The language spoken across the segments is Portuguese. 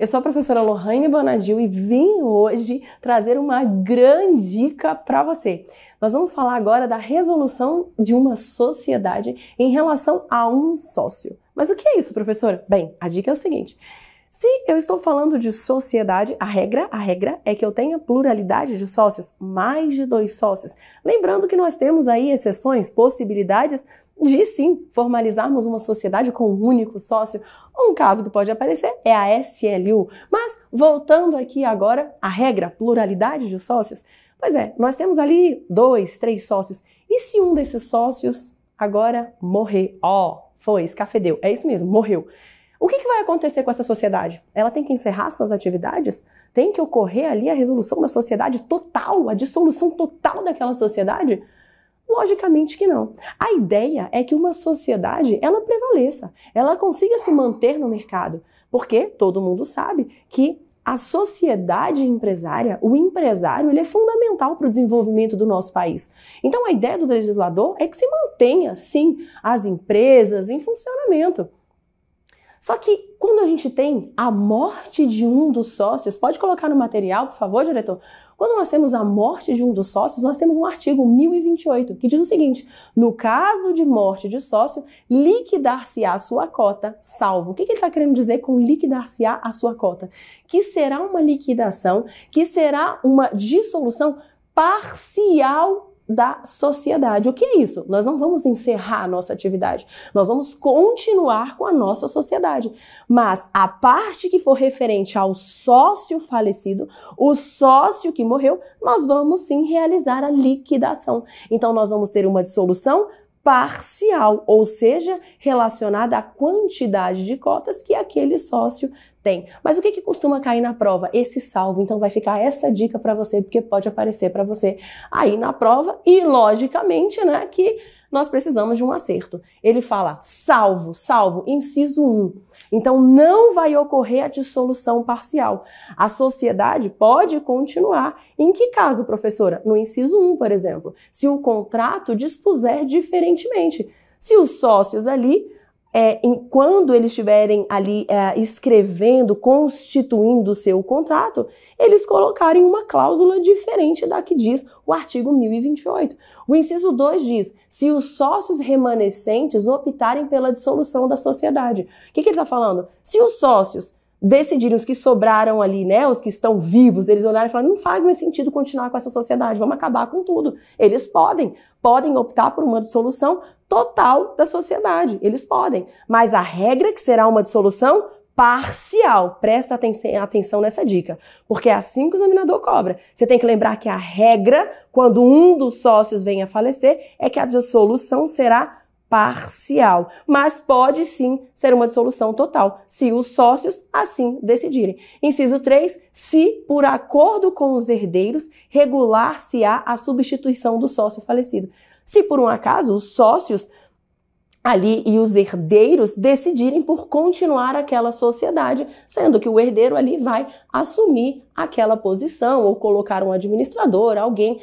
Eu sou a professora Lohane Bonadil e vim hoje trazer uma grande dica para você. Nós vamos falar agora da resolução de uma sociedade em relação a um sócio. Mas o que é isso, professora? Bem, a dica é o seguinte: se eu estou falando de sociedade, a regra, a regra é que eu tenha pluralidade de sócios, mais de dois sócios. Lembrando que nós temos aí exceções, possibilidades de sim formalizarmos uma sociedade com um único sócio. Um caso que pode aparecer é a SLU. Mas voltando aqui agora à regra, pluralidade de sócios. Pois é, nós temos ali dois, três sócios. E se um desses sócios agora morrer? Ó, oh, foi, escafedeu. É isso mesmo, morreu. O que, que, vai acontecer com essa sociedade? Ela tem que encerrar suas atividades? Tem que ocorrer ali a resolução da sociedade total, a dissolução total daquela sociedade? Logicamente que não. A ideia é que uma sociedade ela prevaleça, ela consiga se manter no mercado, porque todo mundo sabe que a sociedade empresária, o empresário, ele é fundamental para o desenvolvimento do nosso país. Então a ideia do legislador é que se mantenha, sim, as empresas em funcionamento. Só que quando a gente tem a morte de um dos sócios, pode colocar no material, por favor, diretor? Quando nós temos a morte de um dos sócios, nós temos um artigo 1028 que diz o seguinte: no caso de morte de sócio, liquidar-se-á sua cota, salvo. O que, que ele está querendo dizer com liquidar-se-á a sua cota? Que será uma liquidação, que será uma dissolução parcial da sociedade. O que é isso? Nós não vamos encerrar a nossa atividade, nós vamos continuar com a nossa sociedade. Mas a parte que for referente ao sócio falecido, o sócio que morreu, nós vamos sim realizar a liquidação. Então nós vamos ter uma dissolução parcial, ou seja, relacionada à quantidade de cotas que aquele sócio tem. Mas o que, que costuma cair na prova? Esse salvo. Então vai ficar essa dica para você, porque pode aparecer para você aí na prova e logicamente, né, que nós precisamos de um acerto. Ele fala salvo, salvo, inciso 1. Então não vai ocorrer a dissolução parcial. A sociedade pode continuar. Em que caso, professora? No inciso 1, por exemplo, se o contrato dispuser diferentemente. Se os sócios ali é, em, quando eles estiverem ali é, escrevendo, constituindo o seu contrato, eles colocarem uma cláusula diferente da que diz o artigo 1028. O inciso 2 diz: se os sócios remanescentes optarem pela dissolução da sociedade. O que, que ele está falando? Se os sócios decidirem, os que sobraram ali, né, os que estão vivos, eles olharem e falarem, não faz mais sentido continuar com essa sociedade, vamos acabar com tudo. Eles podem, podem optar por uma dissolução total da sociedade. Eles podem, mas a regra que será uma dissolução parcial. Presta atenção nessa dica, porque é assim que o examinador cobra. Você tem que lembrar que a regra, quando um dos sócios vem a falecer, é que a dissolução será parcial, mas pode sim ser uma dissolução total, se os sócios assim decidirem. Inciso 3, se por acordo com os herdeiros regular-se-á a substituição do sócio falecido se por um acaso os sócios ali e os herdeiros decidirem por continuar aquela sociedade, sendo que o herdeiro ali vai assumir aquela posição ou colocar um administrador, alguém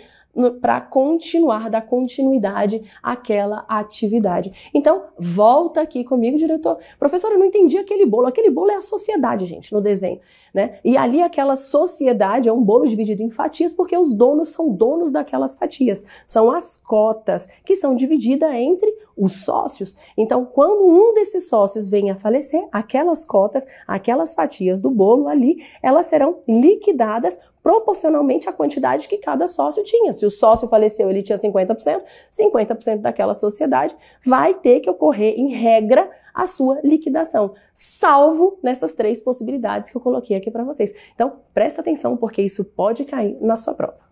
para continuar, dar continuidade àquela atividade. Então, volta aqui comigo, diretor. Professor, eu não entendi aquele bolo. Aquele bolo é a sociedade, gente, no desenho. Né? E ali aquela sociedade é um bolo dividido em fatias, porque os donos são donos daquelas fatias. São as cotas, que são divididas entre os sócios. Então, quando um desses sócios vem a falecer, aquelas cotas, aquelas fatias do bolo ali, elas serão liquidadas proporcionalmente à quantidade que cada sócio tinha. Se o sócio faleceu, ele tinha 50%, 50% daquela sociedade vai ter que ocorrer, em regra, a sua liquidação, salvo nessas três possibilidades que eu coloquei aqui para vocês. Então, presta atenção, porque isso pode cair na sua prova.